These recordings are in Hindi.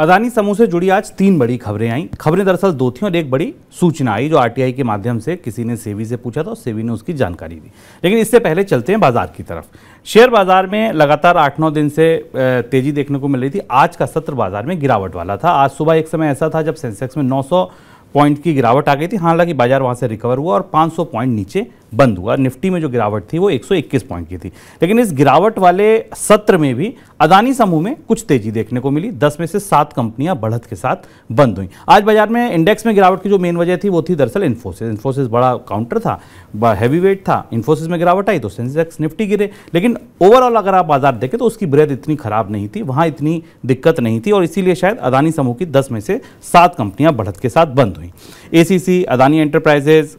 अदानी समूह से जुड़ी आज तीन बड़ी खबरें आई खबरें दरअसल दो थी और एक बड़ी सूचना आई जो आरटीआई के माध्यम से किसी ने सेवी से पूछा था और सेवी ने उसकी जानकारी दी लेकिन इससे पहले चलते हैं बाजार की तरफ शेयर बाजार में लगातार आठ नौ दिन से तेजी देखने को मिल रही थी आज का सत्र बाजार में गिरावट वाला था आज सुबह एक समय ऐसा था जब सेंसेक्स में नौ पॉइंट की गिरावट आ गई थी हालांकि बाजार वहाँ से रिकवर हुआ और 500 पॉइंट नीचे बंद हुआ निफ्टी में जो गिरावट थी वो 121 पॉइंट की थी लेकिन इस गिरावट वाले सत्र में भी अदानी समूह में कुछ तेजी देखने को मिली 10 में से सात कंपनियां बढ़त के साथ बंद हुई आज बाजार में इंडेक्स में गिरावट की जो मेन वजह थी वो थी दरअसल इन्फोसिस इन्फोसिस बड़ा काउंटर था हैवी वेट था इन्फोसिस में गिरावट आई तो सेंसेक्स निफ्टी गिरे लेकिन ओवरऑल अगर आप बाजार देखें तो उसकी ब्रेथ इतनी खराब नहीं थी वहाँ इतनी दिक्कत नहीं थी और इसीलिए शायद अदानी समूह की दस में से सात कंपनियां बढ़त के साथ बंद हुई ACC Adani enterprises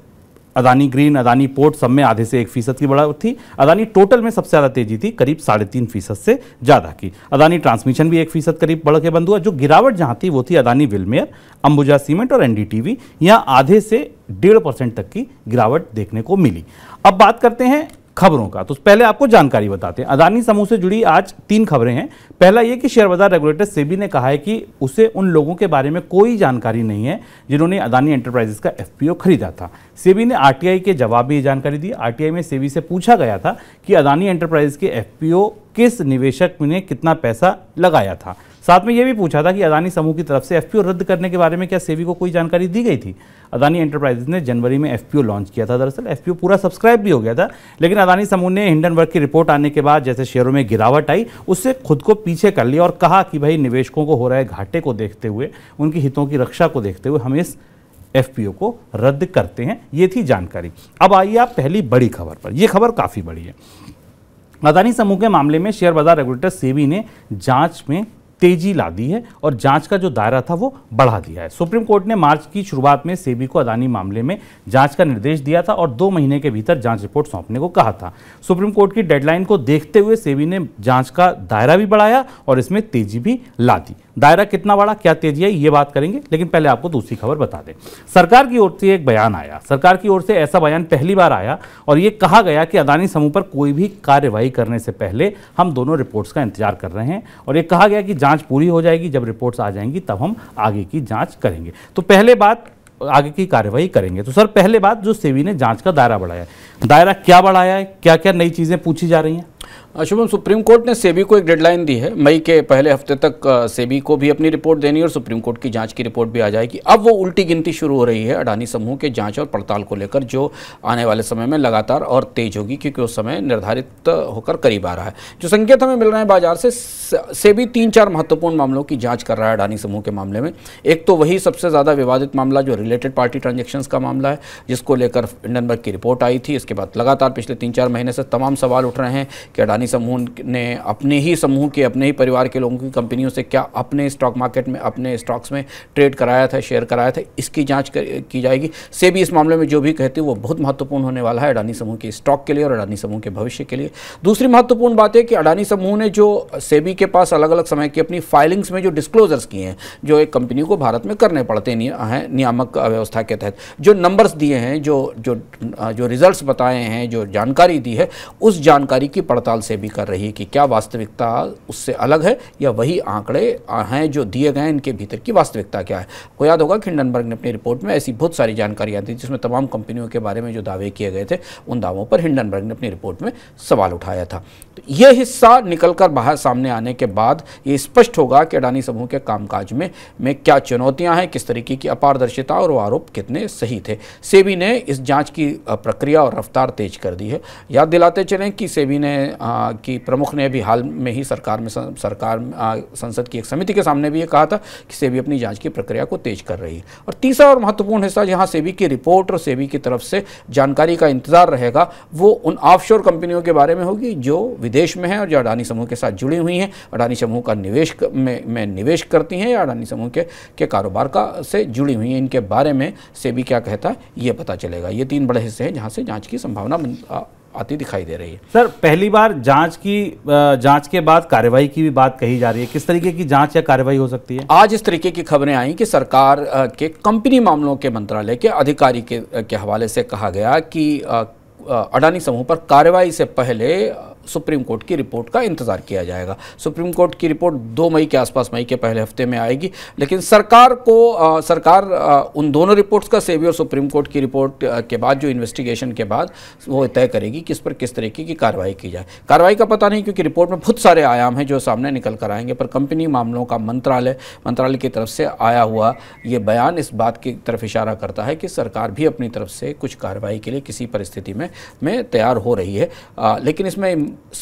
Adani green Adani port सब में आधे से एक फीसद की बढ़ा थी अदानी टोटल में सबसे ज़्यादा तेजी थी करीब साढ़े तीन फीसद से ज़्यादा की अदानी ट्रांसमिशन भी एक फीसद करीब बढ़ के बंद हुआ जो गिरावट जहाँ थी वो थी अदानी विलमेयर अंबुजा सीमेंट और एनडीटीवी यहाँ आधे से डेढ़ परसेंट तक की गिरावट देखने को मिली अब बात करते हैं खबरों का तो पहले आपको जानकारी बताते हैं अदानी समूह से जुड़ी आज तीन खबरें हैं पहला ये कि शेयर बाजार रेगुलेटर सेबी ने कहा है कि उसे उन लोगों के बारे में कोई जानकारी नहीं है जिन्होंने अदानी एंटरप्राइजेस का एफपीओ खरीदा था सेबी ने आरटीआई के जवाब में ये जानकारी दी आरटीआई में सेबी से पूछा गया था कि अदानी एंटरप्राइजेस के एफ किस निवेशक ने कितना पैसा लगाया था साथ में ये भी पूछा था कि अदानी समूह की तरफ से एफपीओ रद्द करने के बारे में क्या सेवी को कोई जानकारी दी गई थी अदानी एंटरप्राइजेज ने जनवरी में एफपीओ लॉन्च किया था दरअसल एफपीओ पूरा सब्सक्राइब भी हो गया था लेकिन अदानी समूह ने वर्ग की रिपोर्ट आने के बाद जैसे शेयरों में गिरावट आई उससे खुद को पीछे कर लिया और कहा कि भाई निवेशकों को हो रहे घाटे को देखते हुए उनके हितों की रक्षा को देखते हुए हम इस एफपीओ को रद्द करते हैं ये थी जानकारी अब आइए आप पहली बड़ी खबर पर यह खबर काफ़ी बड़ी है अदानी समूह के मामले में शेयर बाजार रेगुलेटर सेबी ने जांच में तेजी ला दी है और जांच का जो दायरा था वो बढ़ा दिया है सुप्रीम कोर्ट ने मार्च की शुरुआत में सेबी को अदानी मामले में जांच का निर्देश दिया था और दो महीने के भीतर जांच रिपोर्ट सौंपने को कहा था सुप्रीम कोर्ट की डेडलाइन को देखते हुए सेबी ने जांच का दायरा भी बढ़ाया और इसमें तेजी भी ला दी दायरा कितना बड़ा क्या तेजी है ये बात करेंगे लेकिन पहले आपको दूसरी खबर बता दें सरकार की ओर से एक बयान आया सरकार की ओर से ऐसा बयान पहली बार आया और ये कहा गया कि अदानी समूह पर कोई भी कार्रवाई करने से पहले हम दोनों रिपोर्ट्स का इंतजार कर रहे हैं और ये कहा गया कि जाँच पूरी हो जाएगी जब रिपोर्ट्स आ जाएंगी तब हम आगे की जाँच करेंगे तो पहले बात आगे की कार्यवाही करेंगे तो सर पहले बात जो सेवी ने जाँच का दायरा बढ़ाया दायरा क्या बढ़ाया है क्या क्या नई चीज़ें पूछी जा रही हैं शुभम सुप्रीम कोर्ट ने सेबी को एक डेडलाइन दी है मई के पहले हफ्ते तक सेबी को भी अपनी रिपोर्ट देनी और सुप्रीम कोर्ट की जांच की रिपोर्ट भी आ जाएगी अब वो उल्टी गिनती शुरू हो रही है अडानी समूह के जांच और पड़ताल को लेकर जो आने वाले समय में लगातार और तेज होगी क्योंकि उस समय निर्धारित होकर करीब आ रहा है जो संकेत हमें मिल रहे हैं बाजार से सेबी तीन चार महत्वपूर्ण मामलों की जाँच कर रहा है अडानी समूह के मामले में एक तो वही सबसे ज़्यादा विवादित मामला जो रिलेटेड पार्टी ट्रांजेक्शन का मामला है जिसको लेकर इंडनबर्ग की रिपोर्ट आई थी इसके बाद लगातार पिछले तीन चार महीने से तमाम सवाल उठ रहे हैं कि कि अडानी समूह ने अपने ही समूह के अपने ही परिवार के लोगों की कंपनियों से क्या अपने स्टॉक मार्केट में अपने स्टॉक्स में ट्रेड कराया था शेयर कराया था इसकी जाँच की जाएगी से भी इस मामले में जो भी कहते हैं वो बहुत महत्वपूर्ण होने वाला है अडानी समूह के स्टॉक के लिए और अडानी समूह के भविष्य के लिए दूसरी महत्वपूर्ण बात है कि अडानी समूह ने जो सेबी के पास अलग अलग समय की अपनी फाइलिंग्स में जो डिस्क्लोजर्स किए हैं जो एक कंपनी को भारत में करने पड़ते हैं नियामक व्यवस्था के तहत जो नंबर्स दिए हैं जो जो जो रिजल्ट बताए हैं जो जानकारी दी है उस जानकारी की पड़ताल पड़ताल सेबी कर रही है कि क्या वास्तविकता उससे अलग है या वही आंकड़े हैं जो दिए गए इनके भीतर की वास्तविकता क्या है वो याद होगा हिंडनबर्ग ने अपनी रिपोर्ट में ऐसी बहुत सारी जानकारियाँ दी जिसमें तमाम कंपनियों के बारे में जो दावे किए गए थे उन दावों पर हिंडनबर्ग ने अपनी रिपोर्ट में सवाल उठाया था तो ये हिस्सा निकल बाहर सामने आने के बाद ये स्पष्ट होगा कि अडानी समूह के कामकाज में में क्या चुनौतियां हैं किस तरीके की अपारदर्शिता और आरोप कितने सही थे सेबी ने इस जांच की प्रक्रिया और रफ्तार तेज कर दी है याद दिलाते चलें कि सेबी ने की प्रमुख ने भी हाल में ही सरकार में सरकार संसद की एक समिति के सामने भी ये कहा था कि सेबी अपनी जाँच की प्रक्रिया को तेज कर रही है और तीसरा और महत्वपूर्ण हिस्सा जहाँ सेबी की रिपोर्ट और सेबी की तरफ से जानकारी का इंतजार रहेगा वो उन ऑफ कंपनियों के बारे में होगी जो विदेश में हैं और जो अडानी समूह के साथ जुड़ी हुई हैं अडानी समूह का निवेश में, में निवेश करती हैं या अडानी समूह के के कारोबार का से जुड़ी हुई हैं इनके बारे में सेबी क्या कहता है ये पता चलेगा ये तीन बड़े हिस्से हैं जहाँ से जाँच की संभावना बन आती दिखाई दे रही है सर पहली बार जांच की जांच के बाद कार्रवाई की भी बात कही जा रही है किस तरीके की जांच या कार्रवाई हो सकती है आज इस तरीके की खबरें आई कि सरकार के कंपनी मामलों के मंत्रालय के अधिकारी के, के हवाले से कहा गया कि अडानी समूह पर कार्रवाई से पहले सुप्रीम कोर्ट की रिपोर्ट का इंतज़ार किया जाएगा सुप्रीम कोर्ट की रिपोर्ट दो मई के आसपास मई के पहले हफ्ते में आएगी लेकिन सरकार को आ, सरकार आ, उन दोनों रिपोर्ट्स का सेवी और सुप्रीम कोर्ट की रिपोर्ट के बाद जो इन्वेस्टिगेशन के बाद वो तय करेगी कि इस पर किस तरीके की कार्रवाई की जाए कार्रवाई का पता नहीं क्योंकि रिपोर्ट में बहुत सारे आयाम हैं जो सामने निकल कर आएंगे पर कंपनी मामलों का मंत्रालय मंत्रालय की तरफ से आया हुआ ये बयान इस बात की तरफ इशारा करता है कि सरकार भी अपनी तरफ से कुछ कार्रवाई के लिए किसी परिस्थिति में में तैयार हो रही है लेकिन इसमें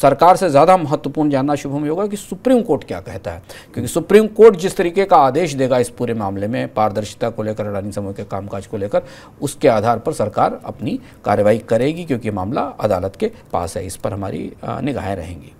सरकार से ज़्यादा महत्वपूर्ण जानना शुभम होगा कि सुप्रीम कोर्ट क्या कहता है क्योंकि सुप्रीम कोर्ट जिस तरीके का आदेश देगा इस पूरे मामले में पारदर्शिता को लेकर अडानी समूह के कामकाज को लेकर उसके आधार पर सरकार अपनी कार्रवाई करेगी क्योंकि मामला अदालत के पास है इस पर हमारी निगाहें रहेंगी